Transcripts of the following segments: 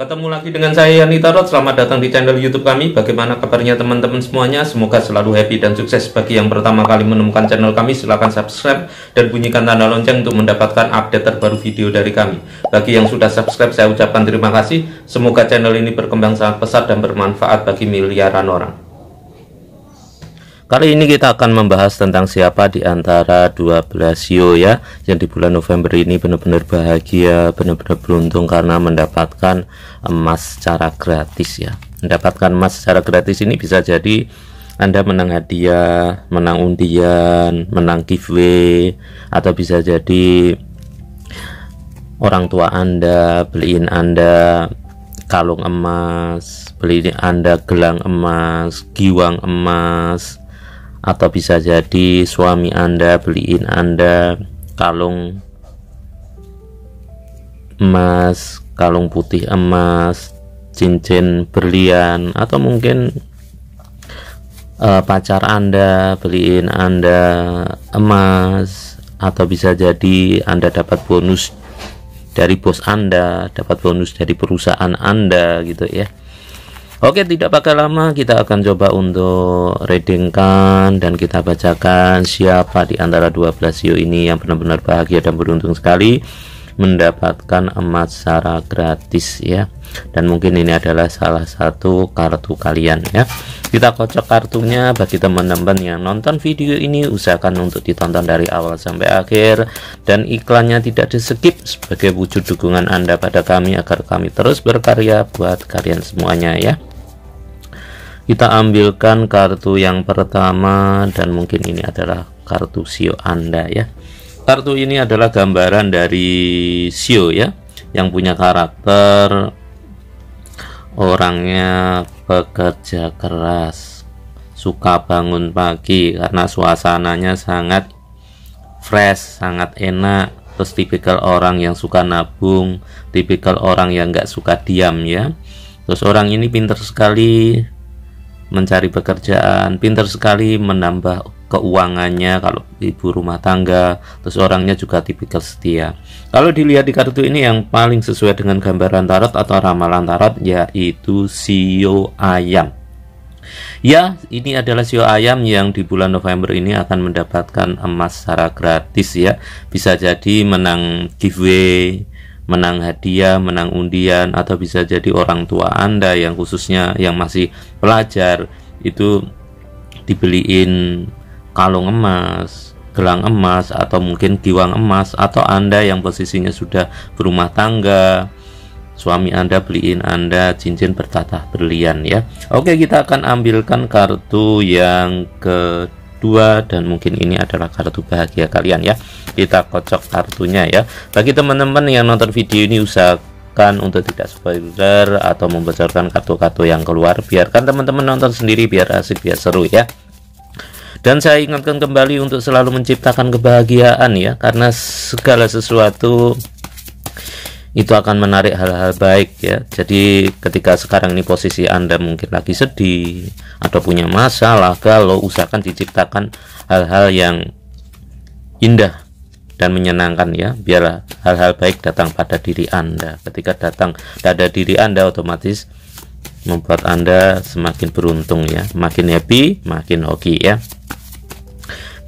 Ketemu lagi dengan saya Yani Tarot, selamat datang di channel YouTube kami. Bagaimana kabarnya teman-teman semuanya? Semoga selalu happy dan sukses. Bagi yang pertama kali menemukan channel kami, silahkan subscribe dan bunyikan tanda lonceng untuk mendapatkan update terbaru video dari kami. Bagi yang sudah subscribe, saya ucapkan terima kasih. Semoga channel ini berkembang sangat pesat dan bermanfaat bagi miliaran orang. Kali ini kita akan membahas tentang siapa di antara 12 sio e ya yang di bulan November ini benar-benar bahagia, benar-benar beruntung karena mendapatkan emas secara gratis ya. Mendapatkan emas secara gratis ini bisa jadi Anda menang hadiah, menang undian, menang giveaway atau bisa jadi orang tua Anda beliin Anda kalung emas, beliin Anda gelang emas, giwang emas atau bisa jadi suami Anda beliin Anda kalung emas, kalung putih emas, cincin berlian atau mungkin uh, pacar Anda beliin Anda emas atau bisa jadi Anda dapat bonus dari bos Anda, dapat bonus dari perusahaan Anda gitu ya. Oke, tidak pakai lama kita akan coba untuk readingkan dan kita bacakan siapa di antara 12 CEO ini yang benar-benar bahagia dan beruntung sekali mendapatkan emas secara gratis ya. Dan mungkin ini adalah salah satu kartu kalian ya. Kita kocok kartunya bagi teman-teman yang nonton video ini usahakan untuk ditonton dari awal sampai akhir dan iklannya tidak di skip sebagai wujud dukungan Anda pada kami agar kami terus berkarya buat kalian semuanya ya kita ambilkan kartu yang pertama dan mungkin ini adalah kartu sio Anda ya. Kartu ini adalah gambaran dari sio ya yang punya karakter orangnya pekerja keras, suka bangun pagi karena suasananya sangat fresh, sangat enak. Terus tipikal orang yang suka nabung, tipikal orang yang nggak suka diam ya. Terus orang ini pinter sekali mencari pekerjaan, pinter sekali menambah keuangannya kalau ibu rumah tangga terus orangnya juga tipikal setia kalau dilihat di kartu ini yang paling sesuai dengan gambaran tarot atau ramalan tarot yaitu sio ayam ya ini adalah sio ayam yang di bulan November ini akan mendapatkan emas secara gratis ya bisa jadi menang giveaway menang hadiah, menang undian atau bisa jadi orang tua Anda yang khususnya yang masih pelajar itu dibeliin kalung emas, gelang emas atau mungkin giwang emas atau Anda yang posisinya sudah berumah tangga suami Anda beliin Anda cincin bertatah berlian ya. Oke, kita akan ambilkan kartu yang ke 2 dan mungkin ini adalah kartu bahagia kalian ya kita kocok kartunya ya bagi teman-teman yang nonton video ini usahakan untuk tidak spoiler atau membocorkan kartu-kartu yang keluar biarkan teman-teman nonton sendiri biar asik biar seru ya dan saya ingatkan kembali untuk selalu menciptakan kebahagiaan ya karena segala sesuatu itu akan menarik hal-hal baik ya. Jadi ketika sekarang ini posisi Anda mungkin lagi sedih atau punya masalah, kalau usahakan diciptakan hal-hal yang indah dan menyenangkan ya. biar hal-hal baik datang pada diri Anda. Ketika datang pada diri Anda otomatis membuat Anda semakin beruntung ya, makin happy, makin hoki ya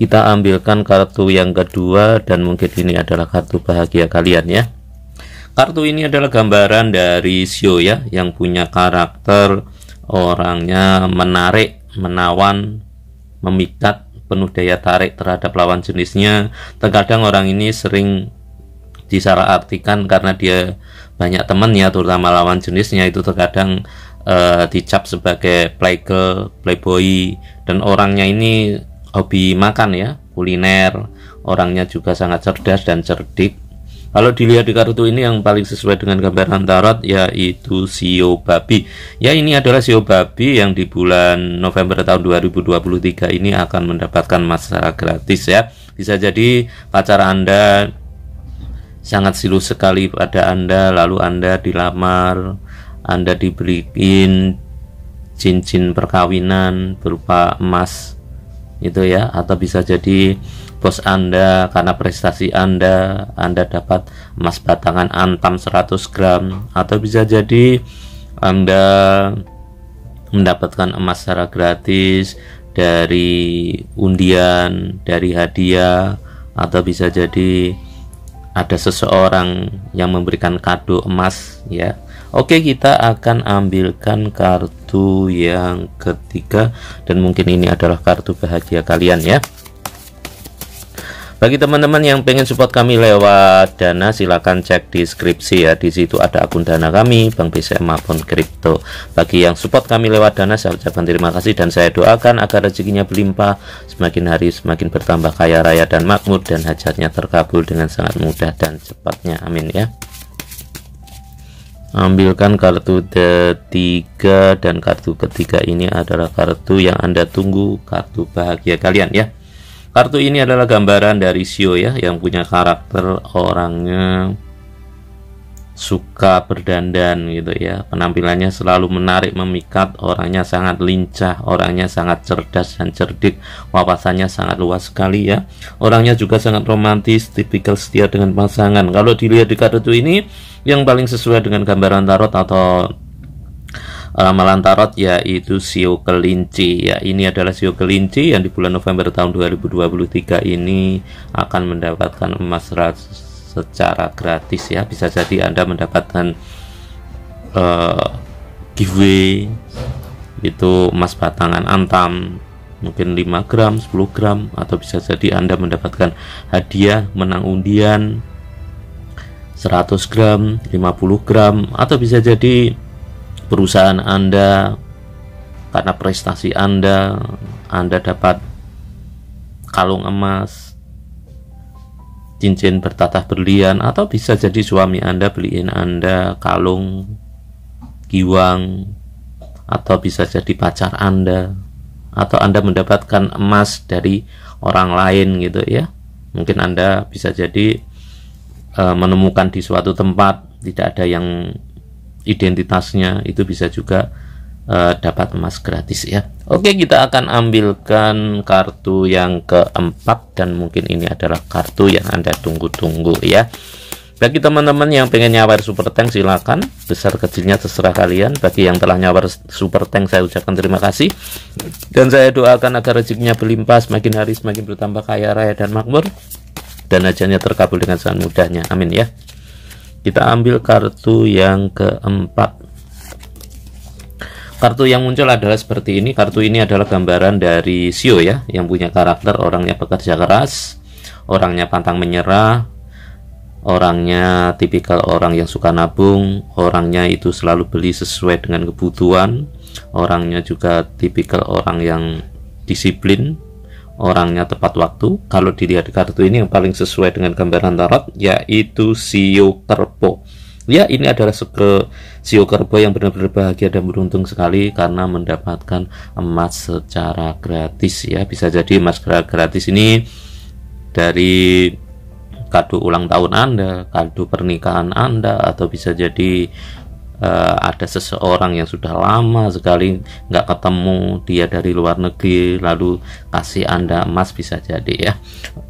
kita ambilkan kartu yang kedua dan mungkin ini adalah kartu bahagia kalian ya Kartu ini adalah gambaran dari Sio ya yang punya karakter orangnya menarik, menawan, memikat, penuh daya tarik terhadap lawan jenisnya. Terkadang orang ini sering disalah artikan karena dia banyak temannya terutama lawan jenisnya itu terkadang uh, dicap sebagai playgirl, playboy dan orangnya ini hobi makan ya, kuliner. Orangnya juga sangat cerdas dan cerdik kalau dilihat di kartu ini yang paling sesuai dengan gambaran tarot yaitu sio babi. Ya ini adalah sio babi yang di bulan November tahun 2023 ini akan mendapatkan masalah gratis ya. Bisa jadi pacar Anda sangat silu sekali pada Anda lalu Anda dilamar, Anda diberikan cincin perkawinan berupa emas gitu ya atau bisa jadi bos Anda karena prestasi Anda Anda dapat emas batangan antam 100 gram atau bisa jadi Anda mendapatkan emas secara gratis dari undian, dari hadiah atau bisa jadi ada seseorang yang memberikan kado emas ya Oke, kita akan ambilkan kartu yang ketiga dan mungkin ini adalah kartu bahagia kalian ya. Bagi teman-teman yang pengen support kami lewat Dana, silahkan cek deskripsi ya. Di situ ada akun Dana kami, Bank BCA maupun kripto. Bagi yang support kami lewat Dana, saya ucapkan terima kasih dan saya doakan agar rezekinya berlimpah, semakin hari semakin bertambah kaya raya dan makmur dan hajatnya terkabul dengan sangat mudah dan cepatnya. Amin ya ambilkan kartu ketiga dan kartu ketiga ini adalah kartu yang anda tunggu kartu bahagia kalian ya kartu ini adalah gambaran dari Sio ya yang punya karakter orangnya suka berdandan gitu ya penampilannya selalu menarik memikat orangnya sangat lincah orangnya sangat cerdas dan cerdik wawasannya sangat luas sekali ya orangnya juga sangat romantis tipikal setia dengan pasangan kalau dilihat di kartu ini yang paling sesuai dengan gambaran tarot atau ramalan eh, tarot yaitu sio kelinci ya ini adalah sio kelinci yang di bulan November tahun 2023 ini akan mendapatkan emas ratus secara gratis ya bisa jadi anda mendapatkan uh, giveaway itu emas batangan antam mungkin 5 gram 10 gram atau bisa jadi anda mendapatkan hadiah menang undian 100 gram 50 gram atau bisa jadi perusahaan anda karena prestasi anda anda dapat kalung emas cincin bertatah berlian atau bisa jadi suami Anda beliin Anda kalung giwang atau bisa jadi pacar Anda atau Anda mendapatkan emas dari orang lain gitu ya. Mungkin Anda bisa jadi e, menemukan di suatu tempat tidak ada yang identitasnya itu bisa juga uh, dapat emas gratis ya Oke kita akan ambilkan kartu yang keempat dan mungkin ini adalah kartu yang anda tunggu-tunggu ya bagi teman-teman yang pengen nyawar super tank silakan besar kecilnya terserah kalian bagi yang telah nyawar super tank saya ucapkan terima kasih dan saya doakan agar rezekinya berlimpah semakin hari semakin bertambah kaya raya dan makmur dan ajanya terkabul dengan sangat mudahnya amin ya kita ambil kartu yang keempat Kartu yang muncul adalah seperti ini. Kartu ini adalah gambaran dari Sio ya, yang punya karakter orangnya pekerja keras, orangnya pantang menyerah, orangnya tipikal orang yang suka nabung, orangnya itu selalu beli sesuai dengan kebutuhan, orangnya juga tipikal orang yang disiplin, orangnya tepat waktu. Kalau dilihat di kartu ini yang paling sesuai dengan gambaran tarot yaitu Sio Kerpo. Ya, ini adalah ke zio Kerbo yang benar-benar bahagia dan beruntung sekali karena mendapatkan emas secara gratis ya. Bisa jadi emas gratis ini dari kado ulang tahun Anda, kado pernikahan Anda atau bisa jadi uh, ada seseorang yang sudah lama sekali nggak ketemu dia dari luar negeri lalu kasih anda emas bisa jadi ya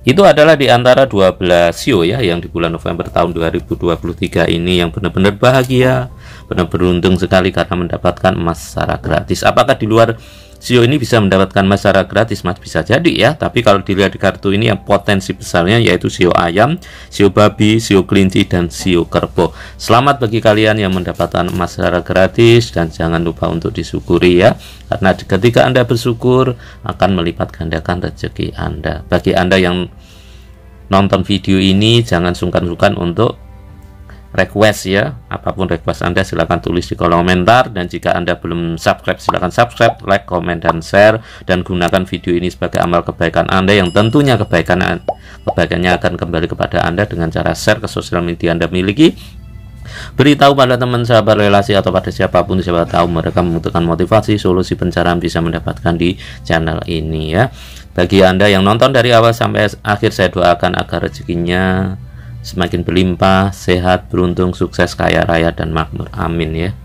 itu adalah di antara 12 sio ya yang di bulan November tahun 2023 ini yang benar-benar bahagia benar beruntung sekali karena mendapatkan emas secara gratis apakah di luar Sio ini bisa mendapatkan masalah gratis mas bisa jadi ya tapi kalau dilihat di kartu ini yang potensi besarnya yaitu sio ayam sio babi sio kelinci dan sio kerbau selamat bagi kalian yang mendapatkan masalah gratis dan jangan lupa untuk disyukuri ya karena ketika anda bersyukur akan melipat gandakan rezeki anda bagi anda yang nonton video ini jangan sungkan-sungkan untuk request ya apapun request anda silahkan tulis di kolom komentar dan jika anda belum subscribe silahkan subscribe like comment dan share dan gunakan video ini sebagai amal kebaikan anda yang tentunya kebaikan kebaikannya akan kembali kepada anda dengan cara share ke sosial media anda miliki Beritahu pada teman sahabat relasi atau pada siapapun siapa tahu mereka membutuhkan motivasi, solusi pencarian bisa mendapatkan di channel ini ya. Bagi Anda yang nonton dari awal sampai akhir saya doakan agar rezekinya semakin berlimpah, sehat, beruntung, sukses, kaya raya dan makmur. Amin ya.